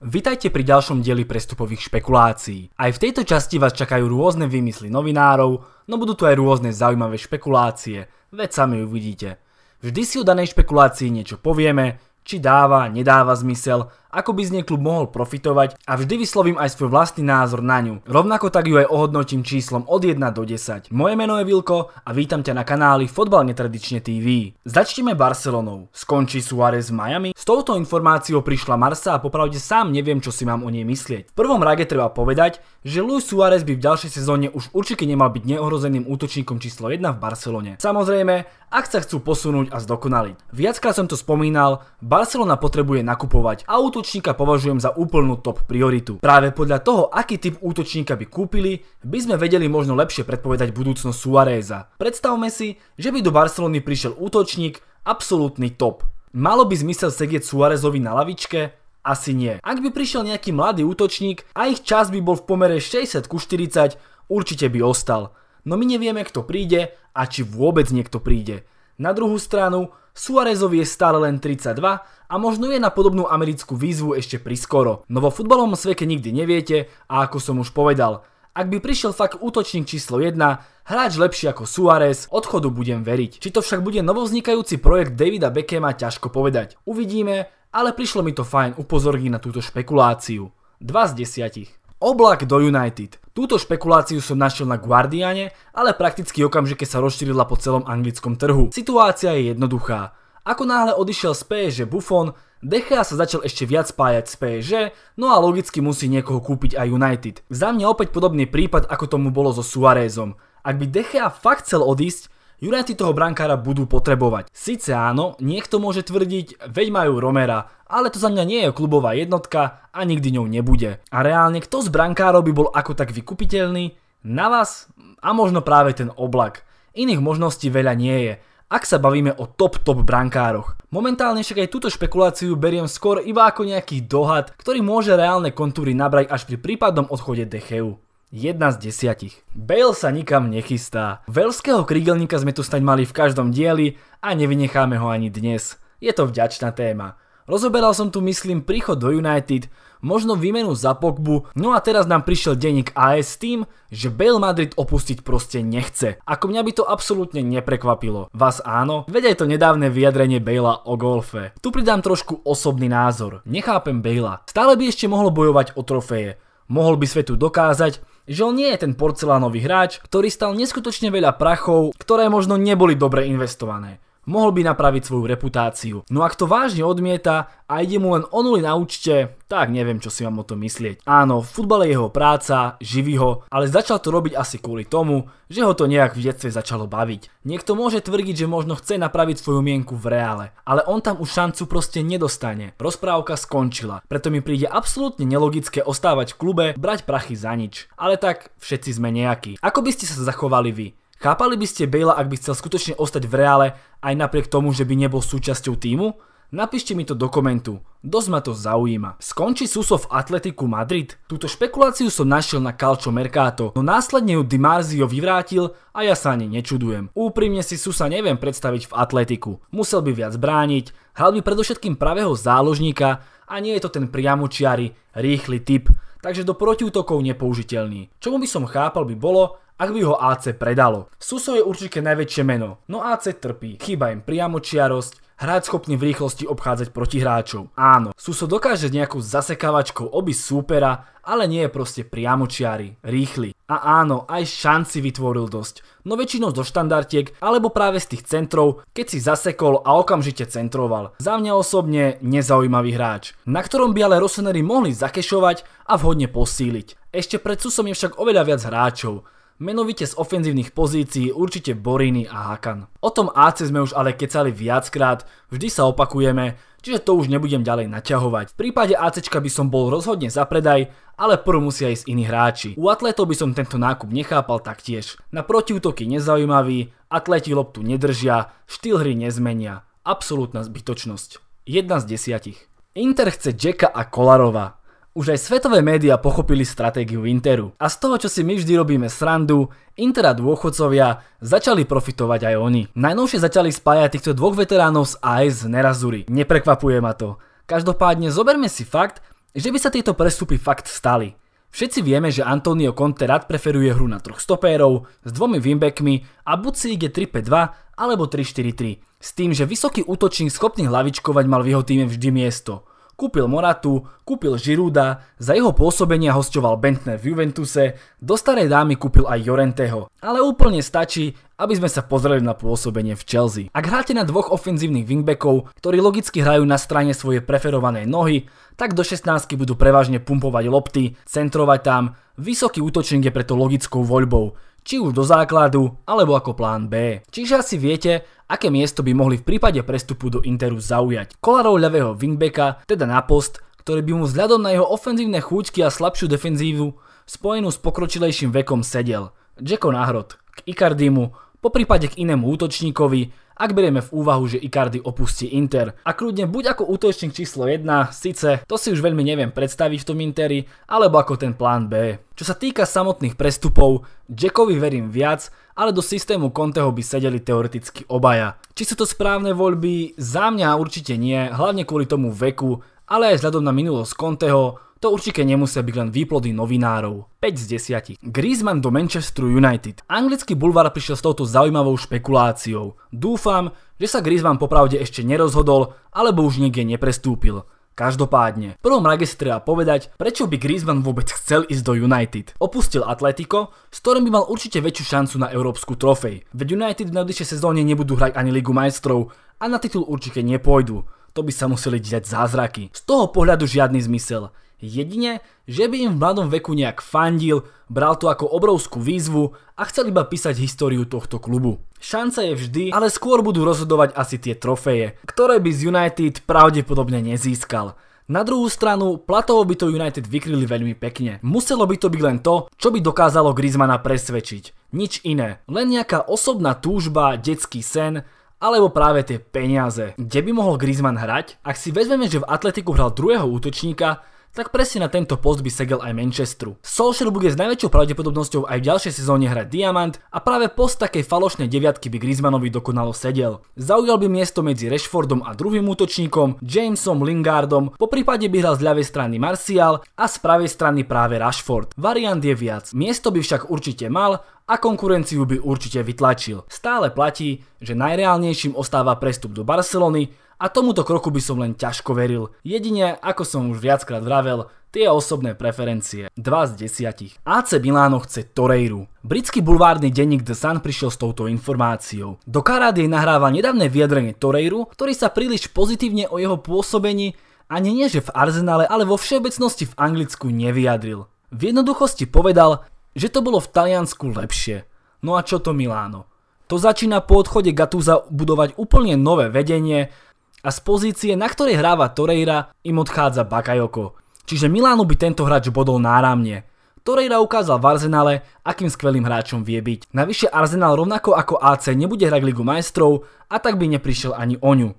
Vitajte pri ďalšom dieli prestupových špekulácií. Aj v tejto časti vás čakajú rôzne vymysly novinárov, no budú tu aj rôzne zaujímavé špekulácie, veď sami uvidíte. Vždy si o danej špekulácii niečo povieme, či dáva, nedáva zmysel ako by z nej klub mohol profitovať a vždy vyslovím aj svoj vlastný názor na ňu. Rovnako tak ju aj ohodnotím číslom od 1 do 10. Moje meno je Vilko a vítam ťa na kanáli Fotbal netradične TV. Začneme Barcelonou. Skončí Suárez v Miami? S touto informáciou prišla Marsa a popravde sám neviem, čo si mám o nej myslieť. V prvom rage treba povedať, že Luis Suárez by v ďalšej sezóne už určite nemal byť neohrozeným útočníkom číslo 1 v Barcelone. Samozrejme, ak sa chcú posunúť a zdokonaliť. Viackrát som to spomínal, Barcelona potrebuje nakupovať auto útočníka považujem za úplnú top prioritu. Práve podľa toho, aký typ útočníka by kúpili, by sme vedeli možno lepšie predpovedať budúcnosť Suareza. Predstavme si, že by do Barcelony prišiel útočník absolútny top. Malo by zmysel sedieť Suarezovi na lavičke? Asi nie. Ak by prišiel nejaký mladý útočník a ich čas by bol v pomere 60 ku 40, určite by ostal. No my nevieme, kto príde a či vôbec niekto príde. Na druhú stranu, Suarezovi je stále len 32 a možno je na podobnú americkú výzvu ešte priskoro. No vo futbalovom sveke nikdy neviete a ako som už povedal, ak by prišiel fakt útočník číslo 1, hráč lepší ako Suárez, odchodu budem veriť. Či to však bude novovznikajúci projekt Davida Beckema, ťažko povedať. Uvidíme, ale prišlo mi to fajn upozorniť na túto špekuláciu. 2 z 10. Oblak do United. Túto špekuláciu som našiel na Guardiane, ale prakticky okamžike sa rozšírila po celom anglickom trhu. Situácia je jednoduchá. Ako náhle odišiel z PSG Buffon, Dechea sa začal ešte viac spájať s PSG, no a logicky musí niekoho kúpiť aj United. Za mňa opäť podobný prípad, ako tomu bolo so Suárezom. Ak by Dechea fakt chcel odísť, United toho brankára budú potrebovať. Sice áno, niekto môže tvrdiť, veď majú Romera, ale to za mňa nie je klubová jednotka a nikdy ňou nebude. A reálne kto z brankárov by bol ako tak vykupiteľný? Na vás a možno práve ten oblak. Iných možností veľa nie je ak sa bavíme o top top brankároch. Momentálne však aj túto špekuláciu beriem skôr iba ako nejaký dohad, ktorý môže reálne kontúry nabrať až pri prípadnom odchode Decheu. Jedna z desiatich. Bale sa nikam nechystá. Veľského krígelníka sme tu snaď mali v každom dieli a nevynecháme ho ani dnes. Je to vďačná téma. Rozoberal som tu myslím príchod do United, možno výmenu za Pogbu, no a teraz nám prišiel denník AS s tým, že Bale Madrid opustiť proste nechce. Ako mňa by to absolútne neprekvapilo. Vás áno? Veď aj to nedávne vyjadrenie Bale'a o golfe. Tu pridám trošku osobný názor. Nechápem Bale'a. Stále by ešte mohol bojovať o trofeje. Mohol by svetu dokázať, že on nie je ten porcelánový hráč, ktorý stal neskutočne veľa prachov, ktoré možno neboli dobre investované mohol by napraviť svoju reputáciu. No ak to vážne odmieta a ide mu len o nuly na účte, tak neviem, čo si mám o tom myslieť. Áno, futbal je jeho práca, živí ho, ale začal to robiť asi kvôli tomu, že ho to nejak v detstve začalo baviť. Niekto môže tvrdiť, že možno chce napraviť svoju mienku v reále, ale on tam už šancu proste nedostane. Rozprávka skončila, preto mi príde absolútne nelogické ostávať v klube, brať prachy za nič. Ale tak všetci sme nejakí. Ako by ste sa zachovali vy? Chápali by ste Bale, ak by chcel skutočne ostať v reále aj napriek tomu, že by nebol súčasťou týmu? Napíšte mi to do komentu, dosť ma to zaujíma. Skončí Suso v Atletiku Madrid? Túto špekuláciu som našiel na Calcio Mercato, no následne ju Marzio vyvrátil a ja sa ani nečudujem. Úprimne si Susa neviem predstaviť v Atletiku. Musel by viac brániť, hral by predovšetkým pravého záložníka a nie je to ten priamočiary, rýchly typ, takže do protiútokov nepoužiteľný. Čomu by som chápal by bolo, ak by ho AC predalo. Suso je určite najväčšie meno, no AC trpí. Chýba im priamočiarosť, hráč schopný v rýchlosti obchádzať proti hráčov. Áno, Suso dokáže nejakú zasekávačkou obísť súpera, ale nie je proste priamočiary, rýchly. A áno, aj šanci vytvoril dosť, no väčšinou zo štandardiek alebo práve z tých centrov, keď si zasekol a okamžite centroval. Za mňa osobne nezaujímavý hráč, na ktorom by ale Rosenery mohli zakešovať a vhodne posíliť. Ešte pred Susom je však oveľa viac hráčov, menovite z ofenzívnych pozícií určite boriny a Hakan. O tom AC sme už ale kecali viackrát, vždy sa opakujeme, čiže to už nebudem ďalej naťahovať. V prípade AC by som bol rozhodne za predaj, ale prv musia ísť iní hráči. U atletov by som tento nákup nechápal taktiež. Na protiútoky nezaujímavý, atleti loptu nedržia, štýl hry nezmenia. Absolútna zbytočnosť. Jedna z desiatich. Inter chce Jacka a Kolarova. Už aj svetové médiá pochopili stratégiu Interu. A z toho, čo si my vždy robíme srandu, Intera dôchodcovia začali profitovať aj oni. Najnovšie začali spájať týchto dvoch veteránov z AS Nerazuri. Neprekvapuje ma to. Každopádne zoberme si fakt, že by sa tieto prestupy fakt stali. Všetci vieme, že Antonio Conte rád preferuje hru na troch stopérov s dvomi wingbackmi a buď si ide 3-5-2 alebo 3-4-3. S tým, že vysoký útočník schopný hlavičkovať mal v jeho týme vždy miesto – kúpil Moratu, kúpil Žiruda, za jeho pôsobenia hosťoval Bentner v Juventuse, do starej dámy kúpil aj Jorenteho. Ale úplne stačí, aby sme sa pozreli na pôsobenie v Chelsea. Ak hráte na dvoch ofenzívnych wingbackov, ktorí logicky hrajú na strane svoje preferované nohy, tak do 16 budú prevažne pumpovať lopty, centrovať tam, vysoký útočník je preto logickou voľbou či už do základu, alebo ako plán B. Čiže asi viete, aké miesto by mohli v prípade prestupu do Interu zaujať. Kolarov ľavého wingbacka, teda na post, ktorý by mu vzhľadom na jeho ofenzívne chúťky a slabšiu defenzívu spojenú s pokročilejším vekom sedel. Jacko Nahrod, k Icardimu, po prípade k inému útočníkovi, ak berieme v úvahu, že Icardi opustí Inter. A kľudne buď ako útočník číslo 1, síce to si už veľmi neviem predstaviť v tom Interi, alebo ako ten plán B. Čo sa týka samotných prestupov, Jackovi verím viac, ale do systému Conteho by sedeli teoreticky obaja. Či sú to správne voľby, za mňa určite nie, hlavne kvôli tomu veku, ale aj vzhľadom na minulosť Conteho, to určite nemusia byť len výplody novinárov. 5 z 10. Griezmann do Manchester United. Anglický bulvár prišiel s touto zaujímavou špekuláciou. Dúfam, že sa Griezmann popravde ešte nerozhodol, alebo už niekde neprestúpil. Každopádne, v prvom rade si treba povedať, prečo by Griezmann vôbec chcel ísť do United. Opustil Atletico, s ktorým by mal určite väčšiu šancu na európsku trofej. Veď United v najbližšej sezóne nebudú hrať ani Ligu majstrov a na titul určite nepôjdu. To by sa museli diať zázraky. Z toho pohľadu žiadny zmysel. Jedine, že by im v mladom veku nejak fandil, bral to ako obrovskú výzvu a chcel iba písať históriu tohto klubu. Šanca je vždy, ale skôr budú rozhodovať asi tie trofeje, ktoré by z United pravdepodobne nezískal. Na druhú stranu, platovo by to United vykryli veľmi pekne. Muselo by to byť len to, čo by dokázalo Griezmana presvedčiť. Nič iné. Len nejaká osobná túžba, detský sen, alebo práve tie peniaze. Kde by mohol Griezmann hrať? Ak si vezmeme, že v Atletiku hral druhého útočníka, tak presne na tento post by segel aj Manchesteru. Solskjaer bude s najväčšou pravdepodobnosťou aj v ďalšej sezóne hrať diamant a práve post takej falošnej deviatky by Griezmannovi dokonalo sedel. Zaujal by miesto medzi Rashfordom a druhým útočníkom, Jamesom Lingardom, po prípade by hral z ľavej strany Martial a z pravej strany práve Rashford. Variant je viac, miesto by však určite mal a konkurenciu by určite vytlačil. Stále platí, že najreálnejším ostáva prestup do Barcelony, a tomuto kroku by som len ťažko veril. Jedine, ako som už viackrát vravel, tie osobné preferencie. 2 z 10. AC Milano chce Torreiru. Britský bulvárny denník The Sun prišiel s touto informáciou. Do Karády nahráva nedávne vyjadrenie Torreiru, ktorý sa príliš pozitívne o jeho pôsobení ani nie že v Arsenále, ale vo všeobecnosti v Anglicku nevyjadril. V jednoduchosti povedal, že to bolo v Taliansku lepšie. No a čo to Miláno? To začína po odchode Gatúza budovať úplne nové vedenie a z pozície, na ktorej hráva Torreira, im odchádza Bakayoko. Čiže Milánu by tento hráč bodol náramne. Torreira ukázal v Arsenale, akým skvelým hráčom vie byť. Navyše Arsenal rovnako ako AC nebude hrať Ligu majstrov a tak by neprišiel ani o ňu.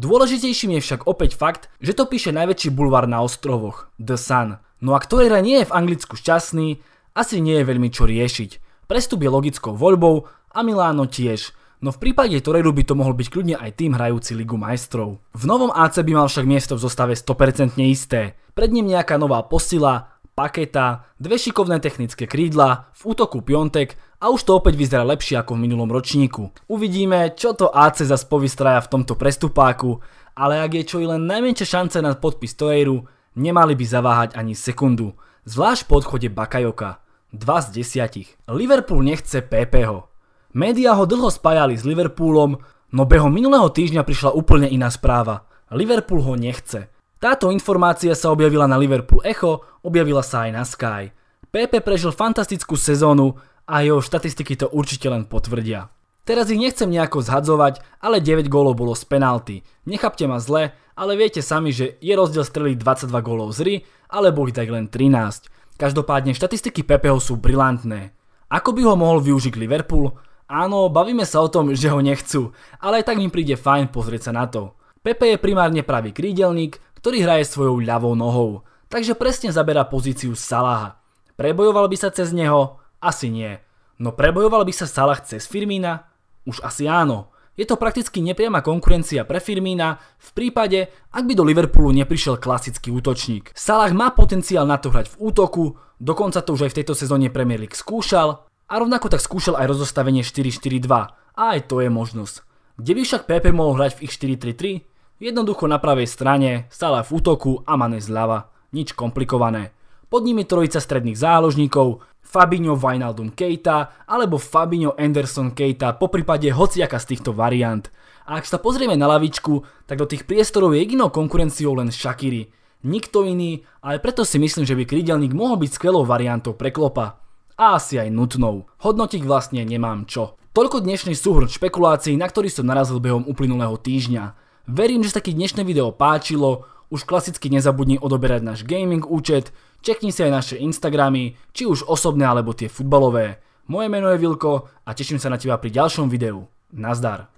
Dôležitejším je však opäť fakt, že to píše najväčší bulvár na ostrovoch, The Sun. No a Torreira nie je v Anglicku šťastný, asi nie je veľmi čo riešiť. Prestup je logickou voľbou a Miláno tiež – no v prípade Toreru by to mohol byť kľudne aj tým hrajúci Ligu majstrov. V novom AC by mal však miesto v zostave 100% isté. Pred ním nejaká nová posila, paketa, dve šikovné technické krídla, v útoku Piontek a už to opäť vyzerá lepšie ako v minulom ročníku. Uvidíme, čo to AC zas povystraja v tomto prestupáku, ale ak je čo i len najmenšia šance na podpis Toreru, nemali by zaváhať ani sekundu, zvlášť po odchode Bakajoka. 2 z 10. Liverpool nechce ho. Média ho dlho spájali s Liverpoolom, no behom minulého týždňa prišla úplne iná správa. Liverpool ho nechce. Táto informácia sa objavila na Liverpool Echo, objavila sa aj na Sky. Pepe prežil fantastickú sezónu a jeho štatistiky to určite len potvrdia. Teraz ich nechcem nejako zhadzovať, ale 9 gólov bolo z penalty. Nechápte ma zle, ale viete sami, že je rozdiel streliť 22 gólov z ry, alebo ich tak len 13. Každopádne štatistiky Pepeho sú brilantné. Ako by ho mohol využiť Liverpool? Áno, bavíme sa o tom, že ho nechcú, ale aj tak mi príde fajn pozrieť sa na to. Pepe je primárne pravý krídelník, ktorý hraje svojou ľavou nohou, takže presne zaberá pozíciu Salaha. Prebojoval by sa cez neho? Asi nie. No prebojoval by sa Salah cez Firmina? Už asi áno. Je to prakticky nepriama konkurencia pre Firmina v prípade, ak by do Liverpoolu neprišiel klasický útočník. Salah má potenciál na to hrať v útoku, dokonca to už aj v tejto sezóne Premier League skúšal, a rovnako tak skúšal aj rozostavenie 4-4-2 a aj to je možnosť. Kde by však Pepe mohol hrať v ich 4-3-3? Jednoducho na pravej strane, stále v útoku a Mane zľava. Nič komplikované. Pod nimi trojica stredných záložníkov, Fabinho Wijnaldum Keita alebo Fabinho Anderson Keita, po prípade hociaka z týchto variant. A ak sa pozrieme na lavičku, tak do tých priestorov je jedinou konkurenciou len Shakiri. Nikto iný, ale preto si myslím, že by krydelník mohol byť skvelou variantou pre klopa a asi aj nutnou. Hodnotiť vlastne nemám čo. Toľko dnešný súhrn špekulácií, na ktorý som narazil behom uplynulého týždňa. Verím, že sa ti dnešné video páčilo, už klasicky nezabudni odoberať náš gaming účet, čekni si aj naše Instagramy, či už osobné alebo tie futbalové. Moje meno je Vilko a teším sa na teba pri ďalšom videu. Nazdar.